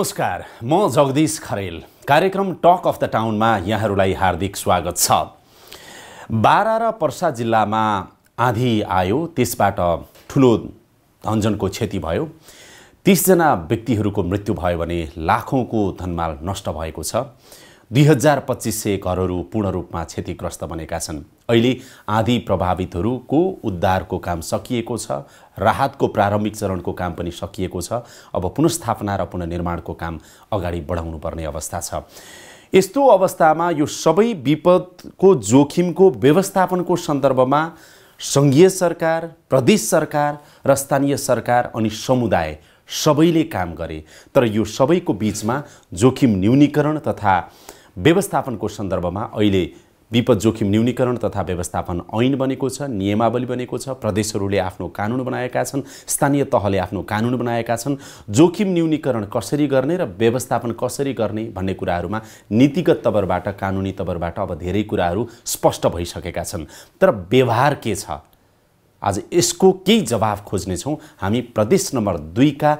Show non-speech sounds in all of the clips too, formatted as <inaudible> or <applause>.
नमस्कार म जगदीश खरेल कार्यक्रम टक अफ द टाउनमा यहाँहरूलाई हार्दिक स्वागत छ बारा र पर्सा जिल्लामा आँधी आयो त्यसबाट ठुलो धनजनको क्षति भयो तिसजना व्यक्तिहरूको मृत्यु भयो भने लाखौँको धनमाल नष्ट भएको छ दुई हजार पच्चिस सय घरहरू पूर्ण रूपमा क्षतिग्रस्त बनेका छन् अहिले आँधी प्रभावितहरूको उद्धारको काम सकिएको छ राहतको प्रारम्भिक चरणको काम पनि सकिएको छ अब पुनस्थापना र पुननिर्माणको काम अगाडि बढाउनु पर्ने अवस्था छ यस्तो अवस्थामा यो सबै विपदको जोखिमको व्यवस्थापनको सन्दर्भमा सङ्घीय सरकार प्रदेश सरकार र स्थानीय सरकार अनि समुदाय सबैले काम गरे तर यो सबैको बिचमा जोखिम न्यूनीकरण तथा व्यवस्थापनको सन्दर्भमा अहिले विपद जोखिम न्यूनीकरण तथा व्यवस्थापन ऐन बनेको छ नियमावली बनेको छ प्रदेशहरूले आफ्नो कानुन बनाएका छन् स्थानीय तहले आफ्नो कानुन बनाएका छन् जोखिम न्यूनीकरण कसरी गर्ने र व्यवस्थापन कसरी गर्ने भन्ने कुराहरूमा नीतिगत तवरबाट कानुनी तवरबाट अब धेरै कुराहरू स्पष्ट भइसकेका छन् तर व्यवहार के छ आज यसको केही जवाब खोज्नेछौँ हामी प्रदेश नम्बर दुईका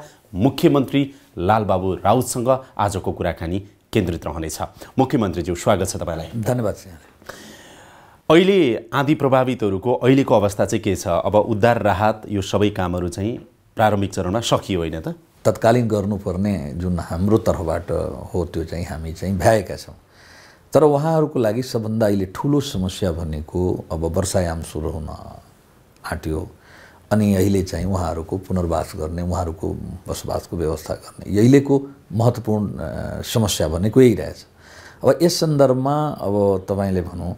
मुख्यमन्त्री लालबाबु राउतसँग आजको कुराकानी केन्द्रित रहनेछ मुख्यमन्त्रीज्यू स्वागत छ तपाईँलाई धन्यवाद अहिले आँधी प्रभावितहरूको अहिलेको अवस्था चाहिँ के छ अब उद्धार राहत यो सबै कामहरू चाहिँ प्रारम्भिक चरणमा सकियो होइन त तत्कालीन गर्नुपर्ने जुन हाम्रो तर्फबाट हो त्यो चाहिँ हामी चाहिँ भ्याएका छौँ तर उहाँहरूको लागि सबभन्दा अहिले ठुलो समस्या भनेको अब वर्षायाम सुरु हुन आँट्यो अनि अहिले चाहिँ उहाँहरूको पुनर्वास गर्ने उहाँहरूको बसोबासको व्यवस्था गर्ने अहिलेको महत्त्वपूर्ण समस्या भनेको यही रहेछ अब यस सन्दर्भमा अब तपाईँले भनौँ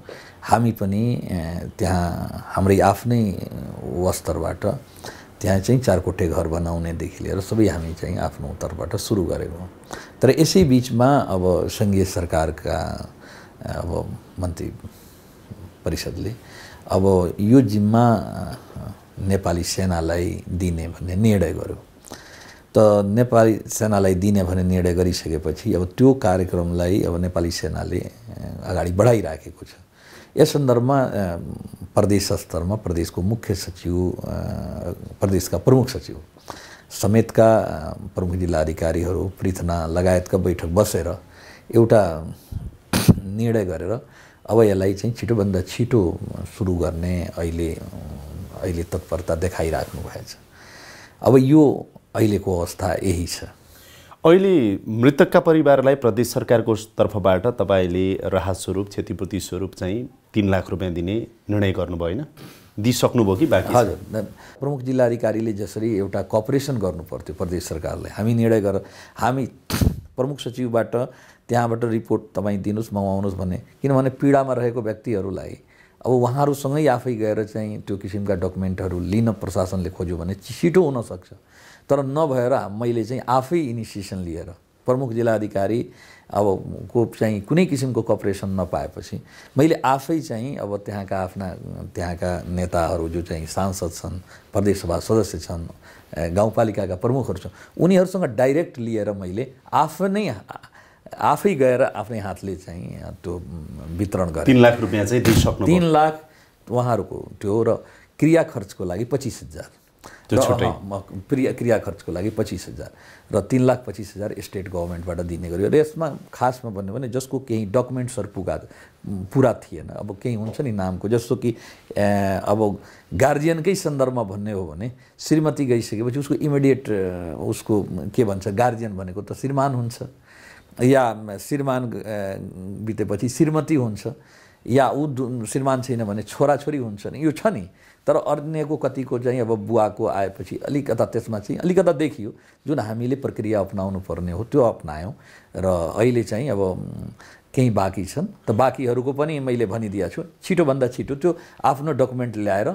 हामी पनि त्यहाँ हाम्रै आफ्नै वस्तरबाट त्यहाँ चाहिँ चारकोटे घर बनाउनेदेखि लिएर सबै हामी चाहिँ आफ्नो तर्फबाट सुरु गरेको तर यसै बिचमा अब सङ्घीय सरकारका अब मन्त्री परिषदले अब यो जिम्मा नेपाली सेनालाई दिने भन्ने निर्णय गर्यो त नेपाली सेनालाई दिने भन्ने निर्णय गरिसकेपछि अब त्यो कार्यक्रमलाई अब नेपाली सेनाले अगाडि बढाइराखेको छ यस सन्दर्भमा प्रदेश स्तरमा प्रदेशको मुख्य सचिव प्रदेशका प्रमुख सचिव समेतका प्रमुख जिल्ला अधिकारीहरू पृथना लगायतका बैठक बसेर एउटा निर्णय गरेर अब यसलाई चाहिँ छिटोभन्दा छिटो सुरु गर्ने अहिले अहिले तत्परता देखाइराख्नु भएको छ अब यो अहिलेको अवस्था यही छ अहिले मृतकका परिवारलाई प्रदेश सरकारको तर्फबाट तपाईँले राहत स्वरूप क्षतिपूर्ति स्वरूप चाहिँ तिन लाख रुपियाँ दिने निर्णय गर्नुभयो होइन दिइसक्नुभयो कि बाँकी हजुर प्रमुख जिल्ला अधिकारीले जसरी एउटा कपरेसन गर्नु पर्थ्यो प्रदेश सरकारलाई हामी निर्णय गर हामी प्रमुख सचिवबाट त्यहाँबाट रिपोर्ट तपाईँ दिनुहोस् म आउनुहोस् भन्ने किनभने पीडामा रहेको व्यक्तिहरूलाई अब उहाँहरूसँगै आफै गएर चाहिँ त्यो किसिमका डकुमेन्टहरू लिन प्रशासनले खोज्यो भने छिटो हुनसक्छ तर नभएर मैले चाहिँ आफै इनिसिएसन लिएर प्रमुख जिल्लाधिकारी अब को चाहिँ कुनै किसिमको कपरेसन नपाएपछि मैले आफै चाहिँ अब त्यहाँका आफ्ना त्यहाँका नेताहरू जो चाहिँ सांसद छन् प्रदेशसभा सदस्य छन् गाउँपालिकाका प्रमुखहरू छन् उनीहरूसँग डाइरेक्ट लिएर मैले आफ्नै आफै गएर आफ्नै हातले चाहिँ त्यो वितरण गरे तिन लाख रुपियाँ चाहिँ दिइसक्नु तिन लाख उहाँहरूको त्यो र क्रिया खर्चको लागि पच्चिस हजार क्रिया क्रिया खर्चको लागि पच्चिस हजार र तिन लाख पच्चिस हजार स्टेट गभर्मेन्टबाट दिने गरियो र यसमा खासमा भन्यो भने जसको केही डकुमेन्ट्सहरू पुगा पुरा थिएन अब केही हुन्छ नि नामको जस्तो कि अब गार्जियनकै सन्दर्भमा भन्ने हो भने श्रीमती गइसकेपछि उसको इमिडिएट उसको के भन्छ गार्जियन भनेको त श्रीमान हुन्छ या श्रीमान बितेपछि श्रीमती हुन्छ या ऊ श्रीमान छैन भने छोराछोरी हुन्छ नि यो छ नि तर अन्यको कतिको चाहिँ अब बुवाको आएपछि अलिकता त्यसमा चाहिँ अलिकता देखियो जुन हामीले प्रक्रिया अप्नाउनु पर्ने हो त्यो अप्नायौँ र अहिले चाहिँ अब केही बाँकी छन् त बाँकीहरूको पनि मैले भनिदिएको छु छिटोभन्दा छिटो त्यो आफ्नो डकुमेन्ट ल्याएर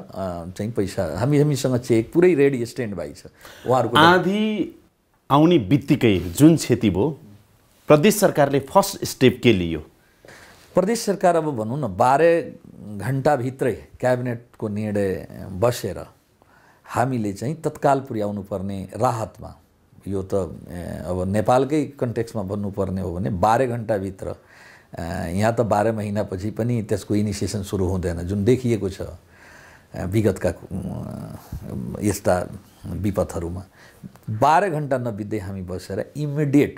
चाहिँ पैसा हामी हामीसँग चेक पुरै रेडी स्ट्यान्ड भाइ छ उहाँहरूको आधी आउने बित्तिकै जुन क्षति भयो प्रदेश सरकारले फर्स्ट स्टेप के लियो प्रदेश सरकार अब भनौँ न बाह्र घन्टाभित्रै क्याबिनेटको निर्णय बसेर हामीले चाहिँ तत्काल पुर्याउनु पर्ने राहतमा यो त अब नेपालकै कन्टेक्समा भन्नुपर्ने हो भने बाह्र घन्टाभित्र यहाँ त बाह्र महिनापछि पनि त्यसको इनिसिएसन सुरु हुँदैन जुन देखिएको छ विगतका यस्ता विपदहरूमा बाह्र घन्टा नबित्दै हामी बसेर इमिडिएट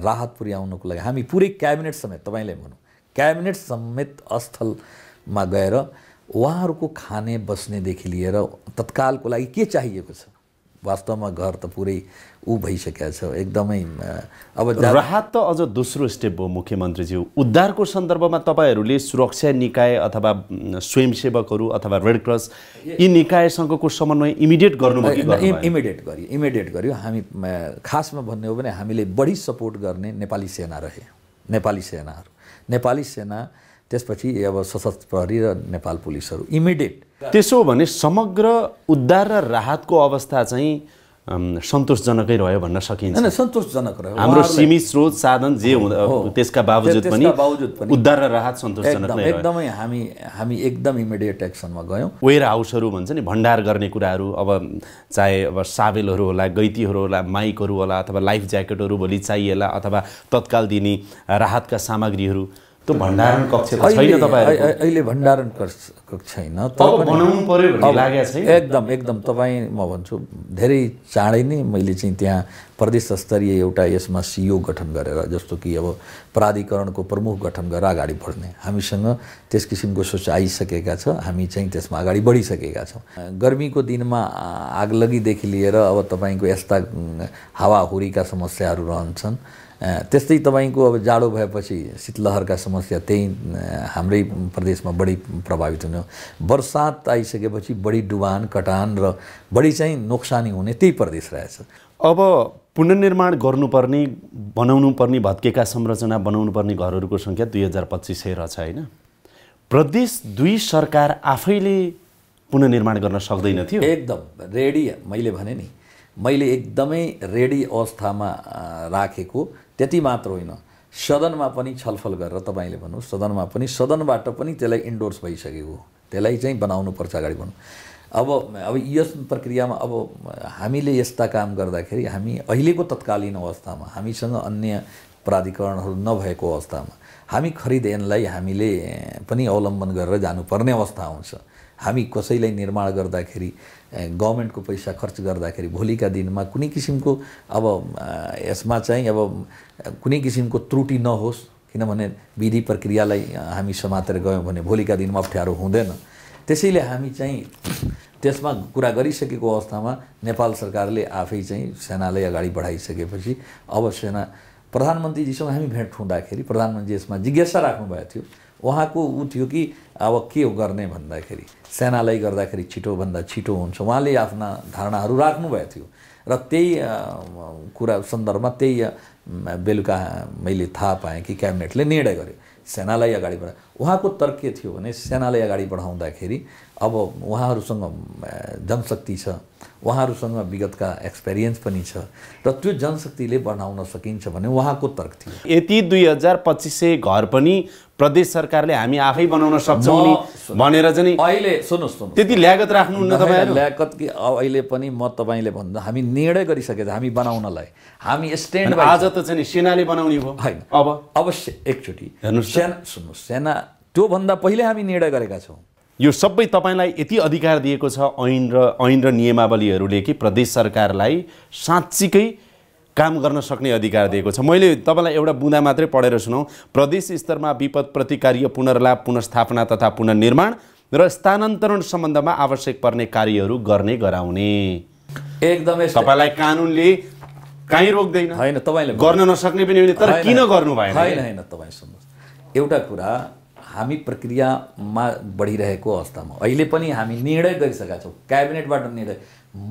राहत पुर्याउनको लागि हामी पुरै क्याबिनेट समेत तपाईँले भनौँ क्याबिनेट समेत स्थलमा गएर उहाँहरूको खाने बस्नेदेखि लिएर तत्कालको लागि के चाहिएको छ वास्तवमा घर त पुरै ऊ भइसकेको छ एकदमै अब राहत त अझ दोस्रो स्टेप हो मुख्यमन्त्रीज्यू उद्धारको सन्दर्भमा तपाईँहरूले सुरक्षा निकाय अथवा स्वयंसेवकहरू अथवा रेड क्रस यी निकायसँगको समन्वय इमिडिएट गर्नु इमिडिएट गर्यो इमिडिएट गर्यो हामी खासमा भन्ने हो भने हामीले बढी सपोर्ट गर्ने नेपाली सेना रहे नेपाली सेनाहरू नेपाली सेना त्यसपछि अब सशस्त्र प्रहरी र नेपाल पुलिसहरू इमिडिएट त्यसो भने समग्र उद्धार र राहतको अवस्था चाहिँ सन्तोषजनकै रह्यो भन्न सकिन्छ सन्तोषजनक रह्यो हाम्रो सीमित स्रोत साधन जे हुँदा त्यसका बावजुद पनि बावजुद उद्धार र राहत सन्तोषजनक नै एकदमै हामी हामी एकदम इमिडिएट एक्सनमा गयौँ वेयर हाउसहरू भन्छ नि भण्डार गर्ने कुराहरू अब चाहे अब साबेलहरू होला गैतीहरू होला माइकहरू होला अथवा लाइफ ज्याकेटहरू भोलि चाहिएला अथवा तत्काल दिने राहतका सामग्रीहरू त्यो भण्डारण कक्ष छैन तपाईँ अहिले भण्डारण कक्ष छैन बनाउनु पर्यो भन्ने छ एकदम एकदम तपाईँ म भन्छु धेरै चाँडै नै मैले चाहिँ त्यहाँ प्रदेश स्तरीय एउटा यसमा सिओ गठन गरेर जस्तो कि अब प्राधिकरणको प्रमुख गठन गरेर अगाडि बढ्ने हामीसँग त्यस किसिमको सोच आइसकेका छ हामी चाहिँ त्यसमा अगाडि बढिसकेका छौँ गर्मीको दिनमा आगलगीदेखि लिएर अब तपाईँको यस्ता हावाहुरीका समस्याहरू रहन्छन् त्यस्तै तपाईँको अब जाडो भएपछि शीतलहरका समस्या त्यही हाम्रै प्रदेशमा बढी प्रभावित हुने बर्सात आइसकेपछि बढी डुबान कटान र बढी चाहिँ नोक्सानी हुने त्यही प्रदेश रहेछ अब पुनर्निर्माण गर्नुपर्ने बनाउनुपर्ने भत्केका संरचना बनाउनु पर्ने घरहरूको सङ्ख्या दुई हजार पच्चिस सय रहेछ होइन प्रदेश दुई सरकार आफैले पुनर्निर्माण गर्न सक्दैन थियो एकदम रेडी मैले भने नि मैले एकदमै रेडी अवस्थामा राखेको त्यति मात्र होइन सदनमा पनि छलफल गरेर तपाईँले भन्नु सदनमा पनि सदनबाट पनि त्यसलाई इन्डोर्स भइसकेको त्यसलाई चाहिँ बनाउनु पर्छ अगाडि बढ्नु अब अब यस प्रक्रियामा अब हामीले यस्ता काम गर्दाखेरि हामी अहिलेको तत्कालीन अवस्थामा हामीसँग अन्य प्राधिकरणहरू नभएको अवस्थामा हामी खरिद ऐनलाई हामीले पनि अवलम्बन गरेर जानुपर्ने अवस्था आउँछ हामी कसैलाई निर्माण गर्दाखेरि गभर्मेन्टको पैसा खर्च गर्दाखेरि भोलिका दिनमा कुनै किसिमको अब यसमा चाहिँ अब कुनै किसिमको त्रुटि नहोस् किनभने विधि प्रक्रियालाई हामी समातेर गयौँ भने भोलिका दिनमा अप्ठ्यारो हुँदैन त्यसैले हामी चाहिँ त्यसमा कुरा गरिसकेको अवस्थामा नेपाल सरकारले आफै चाहिँ सेनालाई अगाडि बढाइसकेपछि अब सेना प्रधानमन्त्रीजीसँग हामी भेट हुँदाखेरि प्रधानमन्त्री यसमा जिज्ञासा राख्नुभएको थियो उहाँको ऊ थियो कि अब के गर्ने भन्दाखेरि सेनालाई गर्दाखेरि छिटोभन्दा छिटो हुन्छ उहाँले आफ्ना धारणाहरू राख्नुभएको थियो र त्यही कुरा सन्दर्भमा त्यही बेलुका मैले थाहा पाएँ कि क्याबिनेटले निर्णय गर्यो सेनालाई अगाडि बढा उहाँको तर्क के थियो भने सेनालाई अगाडि बढाउँदाखेरि अब उहाँहरूसँग जनशक्ति छ उहाँहरूसँग विगतका एक्सपिरियन्स पनि छ र त्यो जनशक्तिले बनाउन सकिन्छ भने उहाँको तर्क थियो यति दुई हजार पच्चिस सय घर पनि प्रदेश सरकारले हामी आफै बनाउन सक्छौँ भनेर चाहिँ अहिले सुन्नुहोस् त्यति ल्यागत राख्नुहुन्न तपाईँ ल्यागत कि अहिले पनि म तपाईँले भन्दा हामी निर्णय गरिसकेको हामी बनाउनलाई हामी स्ट्यान्ड आज त चाहिँ सेनाले बनाउने भयो होइन अब अवश्य एकचोटि सेना सुन्नुहोस् सेना त्योभन्दा पहिले हामी निर्णय गरेका छौँ यो सबै तपाईँलाई यति अधिकार दिएको छ ऐन र ऐन र नियमावलीहरूले कि प्रदेश सरकारलाई साँच्चीकै काम गर्न सक्ने अधिकार दिएको छ मैले तपाईँलाई एउटा बुँदा मात्रै पढेर सुनाउँ प्रदेश स्तरमा विपद प्रतिकार्य पुनर्लाभ पुनर्स्थापना तथा पुनर्निर्माण र स्थानान्तरण सम्बन्धमा आवश्यक पर्ने कार्यहरू गर्ने गराउने एकदमै तपाईँलाई कानुनले काहीँ रोक्दैन होइन तपाईँले गर्न नसक्ने पनि होइन तर किन गर्नु भएन होइन होइन तपाईँ सुन्नुहोस् एउटा कुरा हामी प्रक्रियामा बढिरहेको अवस्थामा अहिले पनि हामी निर्णय गरिसकेका छौँ क्याबिनेटबाट निर्णय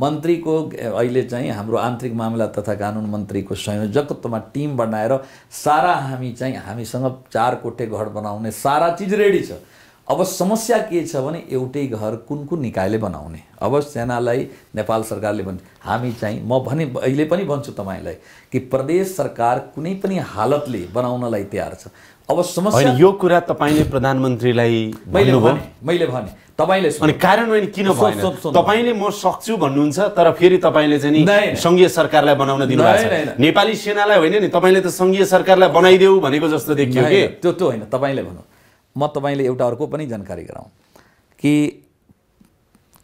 मन्त्रीको अहिले चाहिँ हाम्रो आन्तरिक मामिला तथा कानुन मन्त्रीको संयोजकत्वमा टिम बनाएर सारा हामी चाहिँ हामीसँग चार कोठे घर बनाउने सारा चिज रेडी छ अब समस्या के छ भने एउटै घर कुन कुन निकायले बनाउने अब सेनालाई नेपाल सरकारले भन्छ हामी चाहिँ म भने अहिले पनि भन्छु तपाईँलाई कि प्रदेश सरकार कुनै पनि हालतले बनाउनलाई तयार छ अब समस्या यो कुरा तपाईँले प्रधानमन्त्रीलाई मैले भने मैले भने तपाईँले अनि कार्यान्वयन किन तपाईँले म सक्छु भन्नुहुन्छ तर फेरि तपाईँले चाहिँ नि सङ्घीय सरकारलाई बनाउन दिनु नेपाली सेनालाई होइन नि तपाईँले त सङ्घीय सरकारलाई बनाइदेऊ भनेको जस्तो देखियो कि त्यो त्यो होइन तपाईँले भन्नु म तपाईँले एउटा अर्को पनि जानकारी गराउँ कि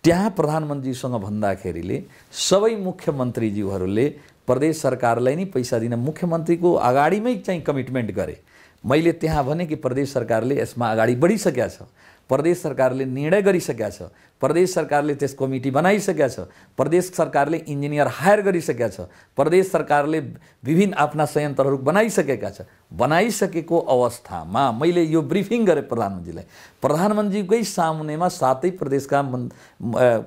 त्यहाँ प्रधानमन्त्रीसँग भन्दाखेरिले सबै मुख्यमन्त्रीज्यूहरूले प्रदेश सरकारलाई नै पैसा दिन मुख्यमन्त्रीको अगाडिमै चाहिँ कमिटमेन्ट गरे मैले त्यहाँ भने कि प्रदेश सरकारले यसमा अगाडि बढिसकेका छ प्रदेश सरकारले निर्णय गरिसकेका छ प्रदेश सरकारले त्यस कमिटी बनाइसकेका छ प्रदेश सरकारले इन्जिनियर हायर गरिसकेका छ प्रदेश सरकारले विभिन्न आफ्ना संयन्त्रहरू बनाइसकेका छ बनाइसकेको अवस्थामा मैले यो ब्रिफिङ गरेँ प्रधानमन्त्रीलाई प्रधानमन्त्रीकै सामुनेमा सातै प्रदेशका मन्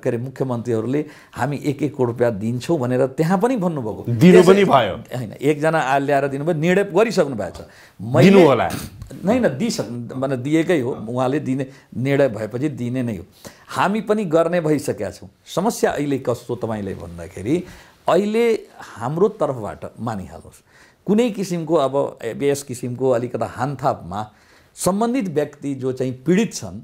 के अरे मुख्यमन्त्रीहरूले हामी एक एक करोड रुपियाँ दिन्छौँ भनेर त्यहाँ पनि भन्नुभएको पनि भयो होइन एकजना ल्याएर दिनुभयो निर्णय गरिसक्नु भएको छ मैले नै दिइसक्नु माने दिएकै हो उहाँले दिने निर्णय भएपछि दिने नै हो हामी पनि गर्ने भइसकेका छौँ समस्या अहिले कस्तो तपाईँले भन्दाखेरि अहिले हाम्रो तर्फबाट मानिहाल्नुहोस् कुनै किसिमको अब यस किसिमको अलिकता हानथापमा सम्बन्धित व्यक्ति जो चाहिँ पीडित छन्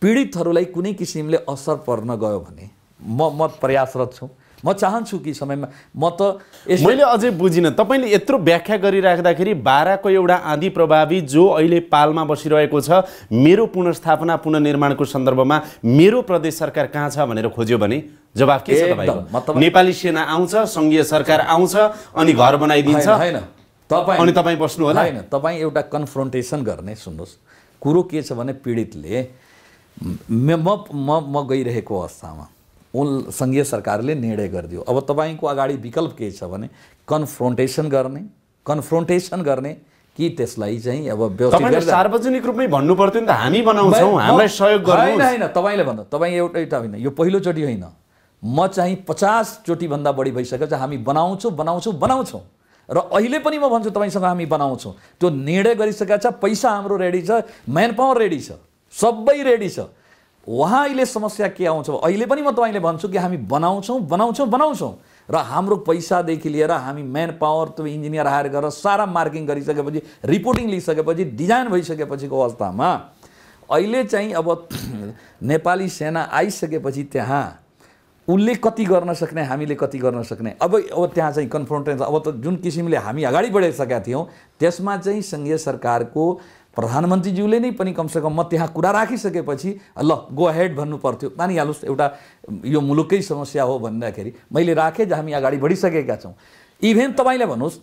पीडितहरूलाई कुनै किसिमले असर पर्न गयो भने म म प्रयासरत छु म चाहन्छु कि समयमा म त मैले अझै बुझिनँ तपाईँले यत्रो व्याख्या गरिराख्दाखेरि बाह्रको एउटा आँधी प्रभावी जो अहिले पालमा बसिरहेको छ मेरो पुनर्स्थापना पुनर्निर्माणको सन्दर्भमा मेरो प्रदेश सरकार कहाँ छ भनेर खोज्यो भने जवाब के छ नेपाली सेना आउँछ सङ्घीय सरकार आउँछ अनि घर बनाइदिन्छ होइन तपाईँ अनि तपाईँ बस्नु होला होइन तपाईँ एउटा कन्फ्रन्टेसन गर्ने सुन्नुहोस् कुरो के छ भने पीडितले म म गइरहेको अवस्थामा उन सङ्घीय सरकारले निर्णय गरिदियो अब तपाईँको अगाडि विकल्प के छ भने कन्फ्रोन्टेसन गर्ने कन्फ्रोन्टेसन गर्ने कि त्यसलाई चाहिँ अब सार्वजनिक रूपमै भन्नु पर्थ्यो नि त हामी हामीलाई सहयोग होइन होइन तपाईँले भन्नु तपाईँ एउटा एउटा होइन यो पहिलोचोटि होइन म चाहिँ पचासचोटिभन्दा बढी भइसकेको हामी बनाउँछौँ बनाउँछौँ बनाउँछौँ र अहिले पनि म भन्छु तपाईँसँग हामी बनाउँछौँ त्यो निर्णय गरिसकेका छ पैसा हाम्रो रेडी छ म्यान पावर रेडी छ सबै रेडी छ उहाँ अहिले समस्या के आउँछ अहिले पनि म तपाईँले भन्छु कि हामी बनाउँछौँ बनाउँछौँ बनाउँछौँ र हाम्रो पैसादेखि लिएर हामी म्यान पावर त्यो इन्जिनियर हायर गरेर सारा मार्किङ गरिसकेपछि रिपोर्टिङ लिइसकेपछि डिजाइन भइसकेपछिको अवस्थामा अहिले चाहिँ अब <clears throat> नेपाली सेना आइसकेपछि त्यहाँ उनले कति गर्न सक्ने हामीले कति गर्न सक्ने अब अब त्यहाँ चाहिँ कन्फ्रोन्टेन्स अब त जुन किसिमले हामी अगाडि बढिसकेका थियौँ त्यसमा चाहिँ सङ्घीय सरकारको प्रधानमन्त्रीज्यूले नै पनि कमसेकम म त्यहाँ कुरा राखिसकेपछि ल गो हेड भन्नु पर्थ्यो मानिहालोस् एउटा यो मुलुकै समस्या हो भन्दाखेरि मैले राखेँ जहाँ हामी अगाडि बढिसकेका छौँ इभेन तपाईँले भन्नुहोस्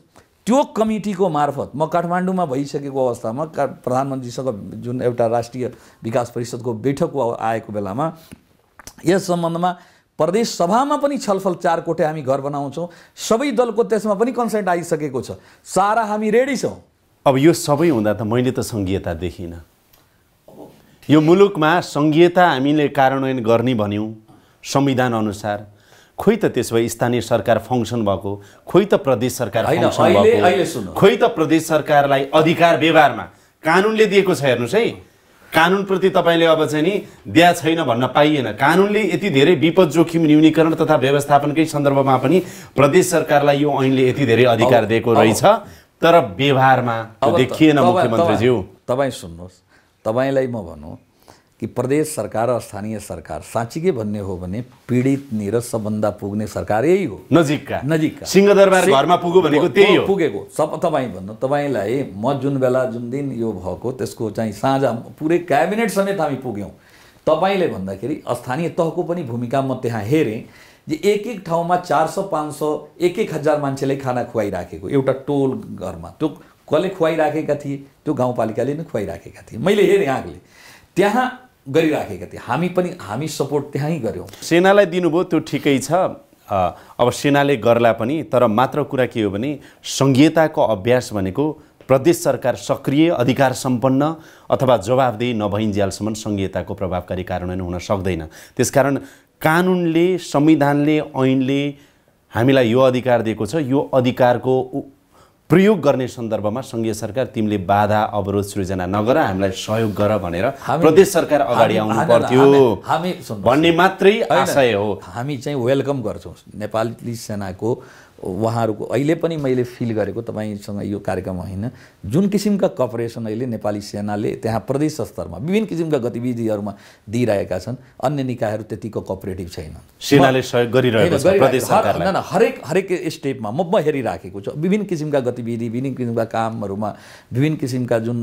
त्यो कमिटीको मार्फत म काठमाडौँमा भइसकेको अवस्थामा का प्रधानमन्त्रीसँग जुन एउटा राष्ट्रिय विकास परिषदको बैठक आएको बेलामा यस सम्बन्धमा प्रदेश सभामा पनि छलफल चार कोठे हामी घर बनाउँछौँ सबै दलको त्यसमा पनि कन्सेन्ट आइसकेको छ सारा हामी रेडी छौँ अब यो सबै हुँदा त मैले त सङ्घीयता देखिनँ यो मुलुकमा सङ्घीयता हामीले कार्यान्वयन गर्ने भन्यौँ संविधान अनुसार खोइ त त्यसो भए स्थानीय सरकार फङ्सन भएको खोइ त प्रदेश सरकार फङ्सन भएको खोइ त प्रदेश सरकारलाई अधिकार व्यवहारमा कानुनले दिएको छ हेर्नुहोस् है कानुनप्रति तपाईँले अब चाहिँ नि दिया छैन भन्न पाइएन कानुनले यति धेरै विपद जोखिम न्यूनीकरण तथा व्यवस्थापनकै सन्दर्भमा पनि प्रदेश सरकारलाई यो ऐनले यति धेरै अधिकार दिएको रहेछ तर व्यवहारमा देखिएन मुख्यमन्त्रीज्यू तपाईँ सुन्नुहोस् तपाईँलाई म भनौँ कि प्रदेश सरकार र स्थानीय सरकार साँच्ची के भन्ने हो भने पीडित निर सबभन्दा पुग्ने सरकार यही हो नजिकका नजिकका सिंहदरबार घरमा पुग्यो भनेको त्यही हो पुगेको सब तपाईँ भन्नु तपाईँलाई म जुन बेला जुन दिन यो भएको त्यसको चाहिँ साँझ पुरै क्याबिनेट समेत हामी पुग्यौँ तपाईँले भन्दाखेरि स्थानीय तहको पनि भूमिका म त्यहाँ हेरेँ जे एक एक ठाउँमा चार सौ पाँच सौ एक एक हजार मान्छेलाई खाना खुवाइराखेको एउटा टोल घरमा त्यो कसले खुवाइराखेका थिए त्यो गाउँपालिकाले नै खुवाइराखेका थिए मैले हेरेँ आँकले त्यहाँ गरिराखेका थिए हामी पनि हामी सपोर्ट त्यहीँ गऱ्यौँ सेनालाई दिनुभयो त्यो ठिकै छ अब सेनाले गर्ला पनि तर मात्र कुरा के हो भने सङ्घीयताको अभ्यास भनेको प्रदेश सरकार सक्रिय अधिकार सम्पन्न अथवा जवाबदेही नभइन्जेलसम्म सङ्घीयताको प्रभावकारी कार्यान्वयन हुन सक्दैन त्यसकारण कानुनले संविधानले ऐनले हामीलाई यो अधिकार दिएको छ यो अधिकारको प्रयोग गर्ने सन्दर्भमा सङ्घीय सरकार तिमीले बाधा अवरोध सृजना नगर हामीलाई सहयोग गर भनेर प्रदेश सरकार अगाडि आउनु पर्थ्यो भन्ने मात्रै आशय हो हामी चाहिँ वेलकम गर्छौँ नेपाली सेनाको उहाँहरूको अहिले पनि मैले फिल गरेको तपाईँसँग यो कार्यक्रम होइन जुन किसिमका कपरेसन अहिले नेपाली सेनाले त्यहाँ प्रदेश स्तरमा विभिन्न किसिमका गतिविधिहरूमा दिइरहेका छन् अन्य निकायहरू त्यतिको कपरेटिभ छैन सेनाले सहयोग गरिरहेको छ हरेक हरेक स्टेपमा म म हेरिराखेको छु विभिन्न किसिमका गतिविधि विभिन्न किसिमका कामहरूमा विभिन्न किसिमका जुन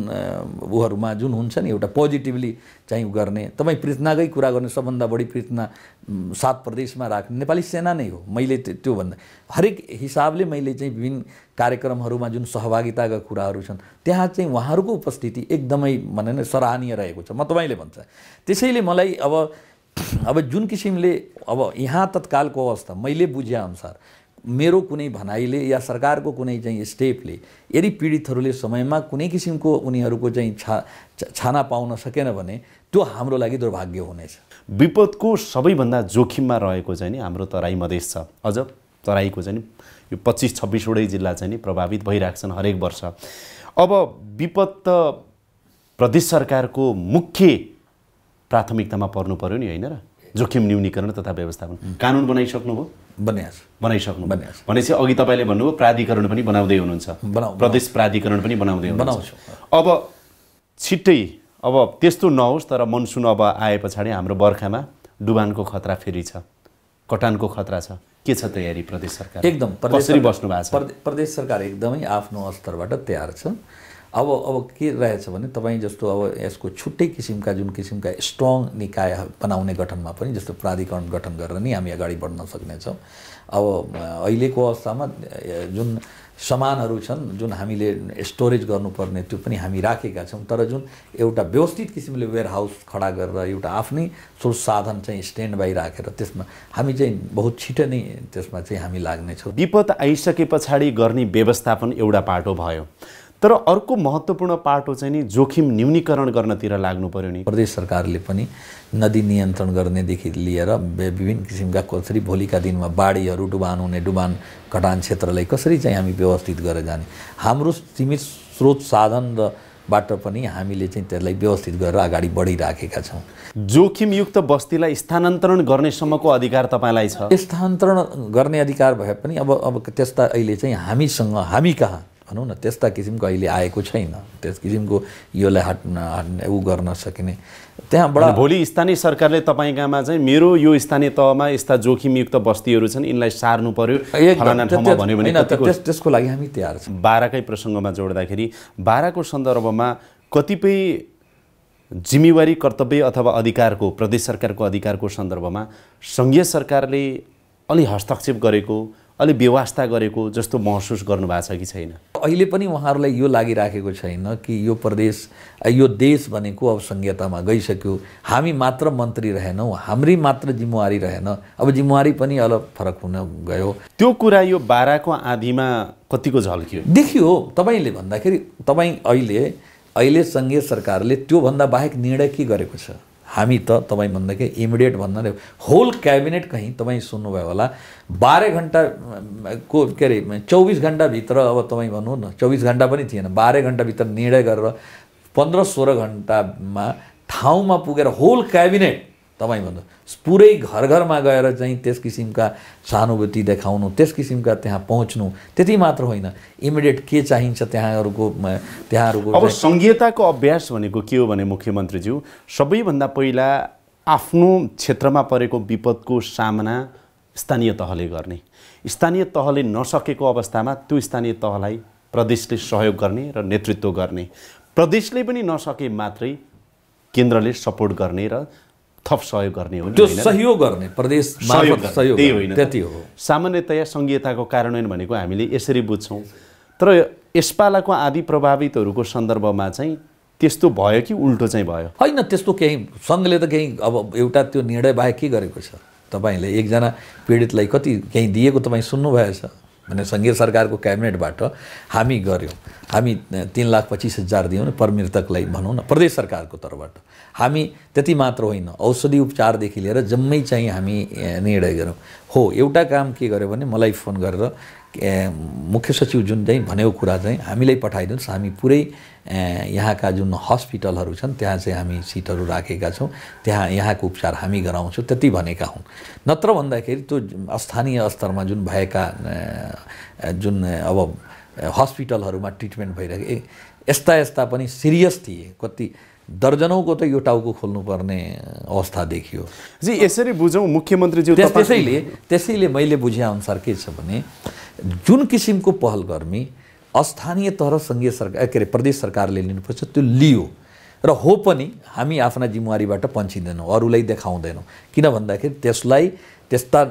उहरूमा जुन हुन्छ नि एउटा पोजिटिभली चाहिँ गर्ने तपाईँ पृथ्नाकै कुरा गर्ने सबभन्दा बढी पृथ्ना सात प्रदेशमा राख्ने नेपाली सेना नै हो मैले त्यो भन्दा हरेक हिसाबले मैले चाहिँ विभिन्न कार्यक्रमहरूमा जुन सहभागिताका कुराहरू छन् त्यहाँ चाहिँ उहाँहरूको उपस्थिति एकदमै भने सराहनीय रहेको छ म तपाईँले भन्छ त्यसैले मलाई अब अब जुन किसिमले अब यहाँ तत्कालको अवस्था मैले बुझेअनुसार मेरो कुनै भनाइले या सरकारको कुनै चाहिँ स्टेपले यदि पीडितहरूले समयमा कुनै किसिमको उनीहरूको चाहिँ छा छाना पाउन सकेन भने त्यो हाम्रो लागि दुर्भाग्य हुनेछ विपदको सबैभन्दा जोखिममा रहेको चाहिँ नि हाम्रो तराई मधेस छ अझ तराईको चाहिँ यो पच्चिस छब्बिसवटै जिल्ला चाहिँ नि प्रभावित भइरहेको छन् हरेक वर्ष अब विपद त प्रदेश सरकारको मुख्य प्राथमिकतामा पर्नु पऱ्यो नि होइन र जोखिम न्यूनीकरण तथा व्यवस्थापन कानुन बनाइसक्नुभयो बनाइ बनाइसक्नु बनाइस भनेपछि अघि तपाईँले भन्नुभयो प्राधिकरण पनि बनाउँदै हुनुहुन्छ बनाउ प्रदेश प्राधिकरण पनि बनाउँदै हुनुहुन्छ अब छिट्टै अब त्यस्तो नहोस् तर मनसुन अब आए पछाडि हाम्रो बर्खामा डुबानको खतरा फेरि छ कटानको खतरा छ के छ तयारी प्रदेश सरकार एकदम कसरी बस्नु भएको छ प्रदेश सरकार एकदमै आफ्नो स्तरबाट तयार छ अब अब के रहेछ भने तपाईँ जस्तो अब यसको छुट्टै किसिमका जुन किसिमका स्ट्रङ निकाय बनाउने गठनमा पनि जस्तो प्राधिकरण गठन गरेर नै हामी अगाडि बढ्न सक्नेछौँ अब अहिलेको अवस्थामा जुन सामानहरू छन् जुन हामीले स्टोरेज गर्नुपर्ने त्यो पनि हामी राखेका छौँ तर जुन एउटा व्यवस्थित किसिमले वेयर हाउस खडा गरेर एउटा आफ्नै स्रोत साधन चाहिँ स्ट्यान्ड बाई राखेर त्यसमा हामी चाहिँ बहुत छिटो नै त्यसमा चाहिँ हामी लाग्नेछौँ विपद आइसके पछाडि गर्ने व्यवस्थापन एउटा पाटो भयो तर अर्को महत्त्वपूर्ण पाटो चाहिँ नि जोखिम न्यूनीकरण गर्नतिर लाग्नु पऱ्यो नि प्रदेश सरकारले पनि नदी नियन्त्रण गर्नेदेखि लिएर विभिन्न किसिमका कसरी भोलिका दिनमा बाढीहरू डुबान हुने डुबान कटान क्षेत्रलाई कसरी चाहिँ हामी व्यवस्थित गरेर जाने हाम्रो सीमित स्रोत साधन र बाट पनि हामीले चाहिँ त्यसलाई व्यवस्थित गरेर अगाडि बढिराखेका छौँ जोखिमयुक्त बस्तीलाई स्थानान्तरण गर्नेसम्मको अधिकार तपाईँलाई छ स्थानान्तरण गर्ने अधिकार भए पनि अब अब त्यस्ता अहिले चाहिँ हामीसँग हामी कहाँ भनौँ न त्यस्ता किसिमको अहिले आएको छैन त्यस किसिमको योलाई हट ऊ गर्न सकिने त्यहाँबाट भोलि स्थानीय सरकारले तपाईँकामा चाहिँ मेरो यो स्थानीय तहमा यस्ता जोखिमयुक्त बस्तीहरू छन् यिनलाई सार्नु पर्यो भन्यो भने त्यसको लागि हामी तयार छौँ बाह्रकै प्रसङ्गमा जोड्दाखेरि बाह्रको सन्दर्भमा कतिपय जिम्मेवारी कर्तव्य अथवा अधिकारको प्रदेश सरकारको अधिकारको सन्दर्भमा सङ्घीय सरकारले अलि हस्तक्षेप गरेको अलिक व्यवस्था गरेको जस्तो महसुस गर्नुभएको छ कि छैन अहिले पनि उहाँहरूलाई यो लागिराखेको छैन कि यो प्रदेश यो देश भनेको अब संहितामा गइसक्यो हामी मात्र मन्त्री रहेनौँ हाम्रै मात्र जिम्मेवारी रहेन अब जिम्मेवारी पनि अलग फरक हुन गयो त्यो कुरा यो बाह्रको आधीमा कतिको झल्कियो देखियो तपाईँले भन्दाखेरि तपाईँ अहिले अहिले सङ्घीय सरकारले त्योभन्दा बाहेक निर्णय के गरेको छ हामी त तपाईँ भन्दाखेरि इमिडिएट भन्दा होल क्याबिनेट कहीँ तपाईँ सुन्नुभयो होला बाह्र घन्टा को के अरे चौबिस घन्टाभित्र अब तपाईँ भन्नु न चौबिस घन्टा पनि थिएन बाह्र घन्टाभित्र निर्णय गरेर पन्ध्र सोह्र घन्टामा ठाउँमा पुगेर होल क्याबिनेट तपाईँ भन्नु पुरै घर घरमा गएर चाहिँ त्यस किसिमका सहानुभूति देखाउनु त्यस किसिमका त्यहाँ पहुँच्नु त्यति मात्र होइन इमिडिएट के चाहिन्छ त्यहाँहरूको त्यहाँहरूको अब सङ्घीयताको अभ्यास भनेको के हो भने मुख्यमन्त्रीज्यू सबैभन्दा पहिला आफ्नो क्षेत्रमा परेको विपदको सामना स्थानीय तहले गर्ने स्थानीय तहले नसकेको अवस्थामा त्यो स्थानीय तहलाई प्रदेशले सहयोग गर्ने र नेतृत्व गर्ने प्रदेशले पनि नसके मात्रै केन्द्रले सपोर्ट गर्ने र थप सहयोग गर्ने हो त्यो सहयोग गर्ने प्रदेश मार्फत सहयोग त्यति हो सामान्यतया सङ्घीयताको कार्यान्वयन भनेको हामीले यसरी बुझ्छौँ तर यसपालाको आदि प्रभावितहरूको सन्दर्भमा चाहिँ त्यस्तो भयो कि उल्टो चाहिँ भयो होइन त्यस्तो केही सङ्घले त केही अब एउटा त्यो निर्णय बाहेक के गरेको छ तपाईँले एकजना पीडितलाई कति केही दिएको तपाईँ सुन्नुभएछ भने सङ्घीय सरकारको क्याबिनेटबाट हामी गऱ्यौँ हामी तिन लाख पच्चिस हजार दियौँ पर मृतकलाई भनौँ न प्रदेश सरकारको तर्फबाट हामी त्यति मात्र होइन औषधि उपचारदेखि लिएर जम्मै चाहिँ हामी निर्णय गऱ्यौँ हो एउटा काम के गर्यो भने मलाई फोन गरेर मुख्य सचिव जुन चाहिँ भनेको कुरा चाहिँ हामीलाई पठाइदिनुहोस् हामी पुरै यहाँका जुन हस्पिटलहरू छन् त्यहाँ चाहिँ हामी सिटहरू राखेका छौँ त्यहाँ यहाँको उपचार हामी गराउँछौँ त्यति भनेका हौँ नत्र भन्दाखेरि त्यो स्थानीय स्तरमा जुन भएका जुन अब हस्पिटलहरूमा ट्रिटमेन्ट भइरहेको यस्ता यस्ता पनि सिरियस थिए कति दर्जनौँको त यो टाउको खोल्नुपर्ने अवस्था देखियो जी यसरी बुझौँ मुख्यमन्त्रीज्यू त्यसैले त्यसैले मैले बुझेअनुसार के छ भने जुन किसिमको पहल गर्मी अस्थानीय तह सङ्घीय सरकार के अरे प्रदेश सरकारले लिनुपर्छ त्यो लियो र हो पनि हामी आफ्ना जिम्मेवारीबाट पन्छिँदैनौँ अरूलाई देखाउँदैनौँ किन भन्दाखेरि त्यसलाई त्यस्ता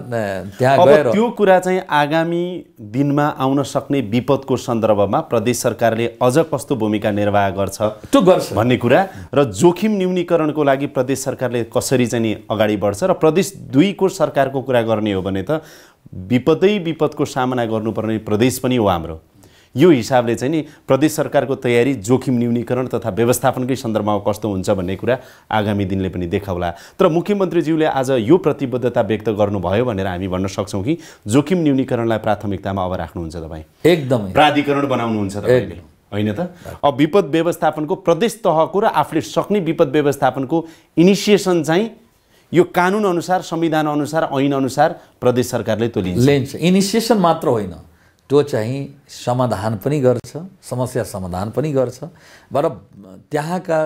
त्यहाँ गएर त्यो कुरा चाहिँ आगामी दिनमा आउन सक्ने विपदको सन्दर्भमा प्रदेश सरकारले अझ कस्तो भूमिका निर्वाह गर्छ त्यो गर्छ भन्ने कुरा र जोखिम न्यूनीकरणको लागि प्रदेश सरकारले कसरी चाहिँ अगाडि बढ्छ र प्रदेश दुईको सरकारको कुरा गर्ने हो भने त विपदै विपदको सामना गर्नुपर्ने प्रदेश पनि हो हाम्रो यो हिसाबले चाहिँ नि प्रदेश सरकारको तयारी जोखिम न्यूनीकरण तथा व्यवस्थापनकै सन्दर्भमा कस्तो हुन्छ भन्ने कुरा आगामी दिनले पनि देखाउला तर मुख्यमन्त्रीज्यूले आज यो प्रतिबद्धता व्यक्त गर्नुभयो भनेर हामी भन्न सक्छौँ कि जोखिम न्यूनीकरणलाई प्राथमिकतामा अब राख्नुहुन्छ तपाईँ एकदम प्राधिकरण बनाउनुहुन्छ होइन त अब विपद व्यवस्थापनको प्रदेश तहको र आफूले सक्ने विपद व्यवस्थापनको इनिसिएसन चाहिँ यो कानुनअनुसार संविधानअनुसार ऐनअनुसार प्रदेश सरकारले तोलिन्छ लिन्छ इनिसिएसन मात्र होइन त्यो चाहिँ समाधान पनि गर्छ समस्या समाधान पनि गर्छ बर त्यहाँका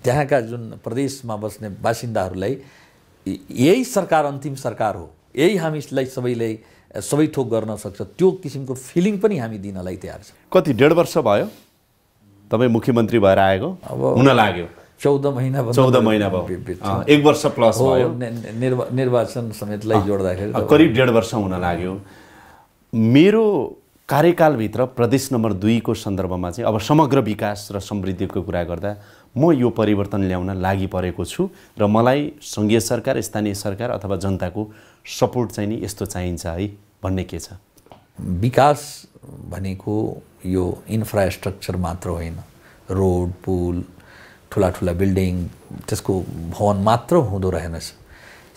त्यहाँका जुन प्रदेशमा बस्ने बासिन्दाहरूलाई यही सरकार अन्तिम सरकार हो यही हामीलाई सबैले सबै थोक गर्न सक्छ त्यो किसिमको फिलिङ पनि हामी दिनलाई तयार छ कति डेढ वर्ष भयो तपाईँ मुख्यमन्त्री भएर आएको अब हुन लाग्यो चौध महिना चौध महिना भयो एक वर्ष प्लस भयो निर्वाचन समेतलाई जोड्दाखेरि करिब डेढ वर्ष हुन लाग्यो मेरो कार्यकालभित्र प्रदेश नम्बर दुईको सन्दर्भमा चाहिँ अब समग्र विकास र समृद्धिको कुरा गर्दा म यो परिवर्तन ल्याउन लागि परेको छु र मलाई सङ्घीय सरकार स्थानीय सरकार अथवा जनताको सपोर्ट चाहिँ नि यस्तो चाहिन्छ है भन्ने के छ विकास भनेको यो इन्फ्रास्ट्रक्चर मात्र होइन रोड पुल ठुला ठुला बिल्डिङ त्यसको भवन मात्र हुँदो रहेनछ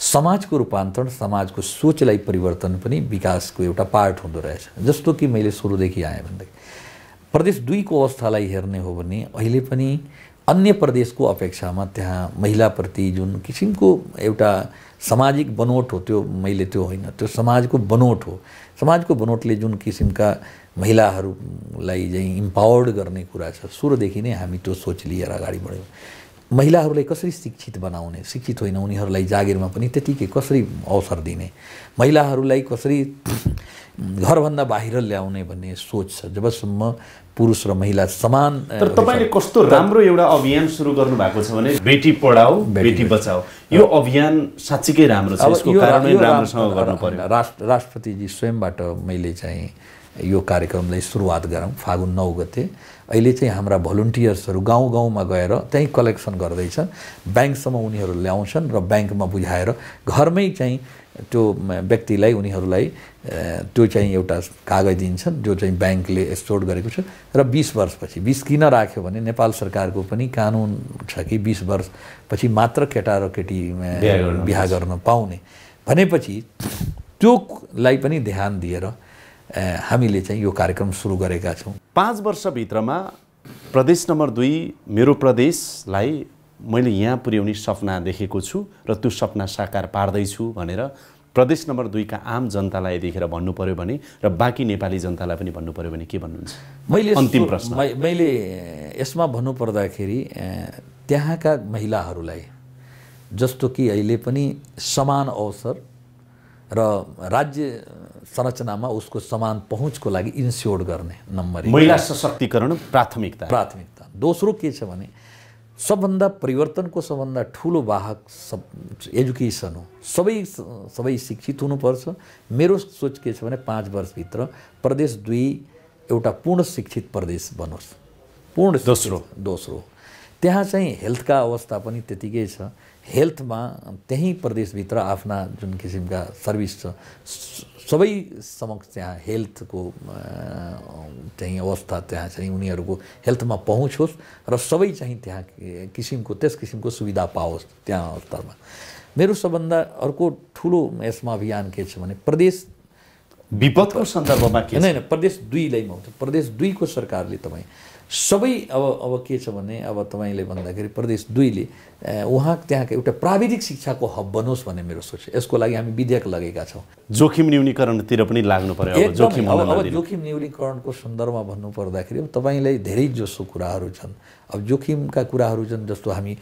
समाजको रूपान्तरण समाजको सोचलाई परिवर्तन पनि विकासको एउटा पार्ट हुँदो रहेछ जस्तो कि मैले सुरुदेखि आएँ भनेदेखि प्रदेश दुईको अवस्थालाई हेर्ने हो भने अहिले पनि अन्य प्रदेशको अपेक्षामा त्यहाँ महिलाप्रति जुन किसिमको एउटा सामाजिक बनोट हो त्यो मैले त्यो होइन त्यो समाजको बनोट हो समाजको बनोटले जुन किसिमका महिलाहरूलाई चाहिँ इम्पावर्ड गर्ने कुरा छ सुरुदेखि नै हामी त्यो सोच लिएर अगाडि बढ्यौँ महिलाहरूलाई कसरी शिक्षित बनाउने शिक्षित होइन उनीहरूलाई जागिरमा पनि त्यतिकै कसरी अवसर दिने महिलाहरूलाई कसरी <clears throat> घरभन्दा बाहिर ल्याउने भन्ने सोच छ जबसम्म पुरुष र महिला समान तर तपाईँले कस्तो राम्रो एउटा अभियान सुरु गर्नु भएको छ भने बेटी पढाओ बेटी बचाओ यो अभियान साँच्चीकै राम्रो छ यसको कारण राम्रोसँग गर्नु पर्यो राष्ट्र राष्ट्रपतिजी स्वयंबाट मैले चाहिँ यो कार्यक्रमलाई सुरुवात गरौँ फागुन नौ गते अहिले चाहिँ हाम्रा भलुन्टियर्सहरू गाउँ गाउँमा गएर त्यहीँ कलेक्सन गर्दैछन् ब्याङ्कसम्म उनीहरू ल्याउँछन् र ब्याङ्कमा बुझाएर घरमै चाहिँ त्यो व्यक्तिलाई उनीहरूलाई त्यो चाहिँ एउटा कागज दिन्छन् जो चाहिँ ब्याङ्कले स्टोर गरेको छ र बिस वर्षपछि बिस किन राख्यो भने नेपाल सरकारको पनि कानुन छ कि बिस वर्षपछि मात्र केटा र केटी बिहा गर्न पाउने भनेपछि त्योलाई पनि ध्यान दिएर हामीले चाहिँ यो कार्यक्रम सुरु गरेका छौँ पाँच वर्षभित्रमा प्रदेश नम्बर दुई मेरो प्रदेशलाई मैले यहाँ पुर्याउने सपना देखेको छु र त्यो सपना साकार पार्दैछु भनेर प्रदेश नम्बर दुईका आम जनतालाई देखेर भन्नु पऱ्यो भने र बाँकी नेपाली जनतालाई पनि भन्नु पऱ्यो भने के भन्नुहुन्छ मैले अन्तिम प्रश्न मैले यसमा भन्नुपर्दाखेरि त्यहाँका महिलाहरूलाई जस्तो कि अहिले पनि समान अवसर र राज्य संरचनामा उसको समान पहुँचको लागि इन्स्योर गर्ने नम्बर महिला सशक्तिकरण प्राथमिकता प्राथमिकता दोस्रो के छ भने सबभन्दा परिवर्तनको सबभन्दा ठुलो वाहक सब एजुकेसन हो सबै सबै शिक्षित हुनुपर्छ मेरो सोच के छ भने पाँच वर्षभित्र प्रदेश दुई एउटा पूर्ण शिक्षित प्रदेश बनोस् पूर्ण दोस्रो दोस्रो त्यहाँ चाहिँ हेल्थका अवस्था पनि त्यतिकै छ हेल्थमा त्यहीँ प्रदेशभित्र आफ्ना जुन किसिमका सर्भिस छ सबै समक्ष त्यहाँ हेल्थको चाहिँ अवस्था त्यहाँ चाहिँ उनीहरूको हेल्थमा पहुँच होस् र सबै चाहिँ त्यहाँ किसिमको त्यस किसिमको सुविधा पाओस् त्यहाँ स्तरमा मेरो सबभन्दा अर्को ठुलो यसमा अभियान के छ भने प्रदेश विपदको सन्दर्भमा के होइन प्रदेश दुईलाई आउँछ प्रदेश दुईको सरकारले तपाईँ सबै अब अब के छ भने अब तपाईँले भन्दाखेरि प्रदेश दुईले उहाँ त्यहाँको एउटा प्राविधिक शिक्षाको हब बनोस् भन्ने मेरो सोच यसको लागि हामी विधेयक लगेका छौँ जोखिम न्यूनीकरणतिर पनि लाग्नु पर्यो जोखिम अब जोखिम न्यूनीकरणको सन्दर्भमा भन्नुपर्दाखेरि अब तपाईँलाई धेरै जसो कुराहरू छन् अब जोखिमका कुराहरू छन् जस्तो हामी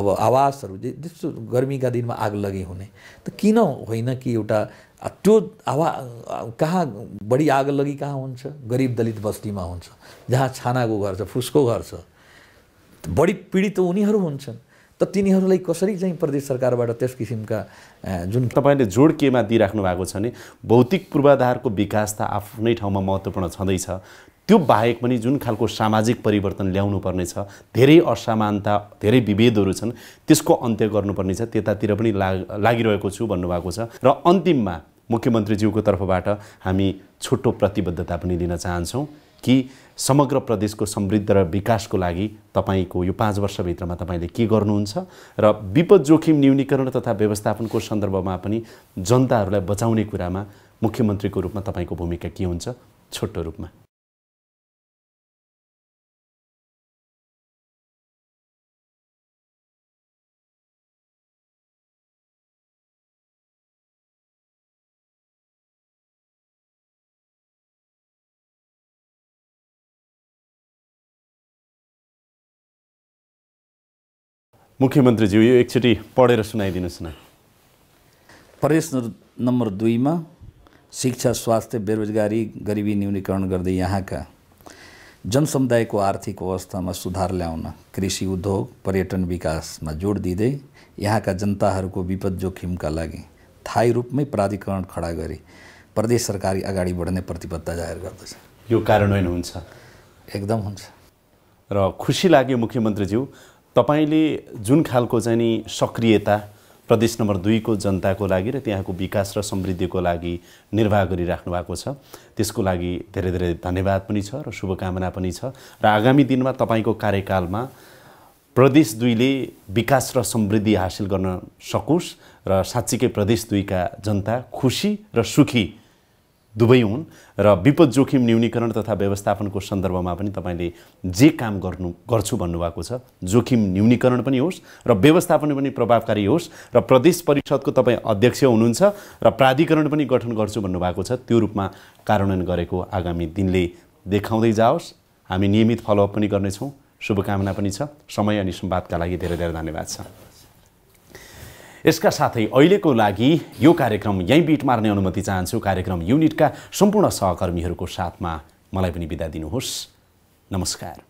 अब आवासहरू जस्तो गर्मीका दिनमा आग लगी हुने त किन होइन कि एउटा त्यो हावा कहाँ बढी आग लागि कहाँ हुन्छ गरिब दलित बस्तीमा हुन्छ जहाँ छानाको घर छ फुसको घर छ बढी पीडित त उनीहरू हुन्छन् त तिनीहरूलाई कसरी चाहिँ प्रदेश सरकारबाट त्यस किसिमका जुन तपाईँले जोड केमा दिइराख्नु भएको छ भने भौतिक पूर्वाधारको विकास त आफ्नै ठाउँमा महत्त्वपूर्ण छँदैछ त्यो बाहेक पनि जुन खालको सामाजिक परिवर्तन ल्याउनु पर्नेछ धेरै असमानता धेरै विभेदहरू छन् त्यसको अन्त्य गर्नुपर्ने छ त्यतातिर पनि लागिरहेको छु भन्नुभएको छ र अन्तिममा मुख्यमन्त्रीज्यूको तर्फबाट हामी छोटो प्रतिबद्धता पनि लिन चाहन्छौँ कि समग्र प्रदेशको समृद्ध र विकासको लागि तपाईँको यो पाँच वर्षभित्रमा तपाईँले के गर्नुहुन्छ र विपद जोखिम न्यूनीकरण तथा व्यवस्थापनको सन्दर्भमा पनि जनताहरूलाई बचाउने कुरामा मुख्यमन्त्रीको रूपमा तपाईँको भूमिका के हुन्छ छोटो रूपमा मुख्यमन्त्रीज्यू यो एकचोटि पढेर सुनाइदिनुहोस् न प्रदेश नम्बर दुईमा शिक्षा स्वास्थ्य बेरोजगारी गरिबी न्यूनीकरण गर्दै यहाँका जनसमुदायको आर्थिक अवस्थामा सुधार ल्याउन कृषि उद्योग पर्यटन विकासमा जोड दिँदै यहाँका जनताहरूको विपद जोखिमका लागि थायी रूपमै प्राधिकरण खडा गरी प्रदेश सरकार अगाडि बढ्ने प्रतिबद्धता जाहेर गर्दछ यो कार्यान्वयन हुन्छ एकदम हुन्छ र खुसी लाग्यो मुख्यमन्त्रीज्यू तपाईँले जुन खालको चाहिँ नि सक्रियता प्रदेश नम्बर दुईको जनताको लागि र त्यहाँको विकास र समृद्धिको लागि निर्वाह गरिराख्नु भएको छ त्यसको लागि धेरै धेरै धन्यवाद पनि छ र शुभकामना पनि छ र आगामी दिनमा तपाईँको कार्यकालमा प्रदेश दुईले विकास र समृद्धि हासिल गर्न सकोस् र साँच्चीकै प्रदेश दुईका जनता खुसी र सुखी दुवै हुन् र विपद जोखिम न्यूनीकरण तथा व्यवस्थापनको सन्दर्भमा पनि तपाईँले जे काम गर्नु गर्छु भन्नुभएको छ जोखिम न्यूनीकरण पनि होस् र व्यवस्थापन पनि प्रभावकारी होस् र प्रदेश परिषदको तपाईँ अध्यक्ष हुनुहुन्छ र प्राधिकरण पनि गठन गर्छु भन्नुभएको छ त्यो रूपमा कार्यान्वयन गरेको आगामी दिनले देखाउँदै जाओस् हामी नियमित फलोअप पनि गर्नेछौँ शुभकामना पनि छ समय अनि सम्वादका लागि धेरै धेरै धन्यवाद छ यसका साथै अहिलेको लागि यो कार्यक्रम यहीँ बिट मार्ने अनुमति चाहन्छु कार्यक्रम युनिटका सम्पूर्ण सहकर्मीहरूको साथमा मलाई पनि बिदा दिनुहोस् नमस्कार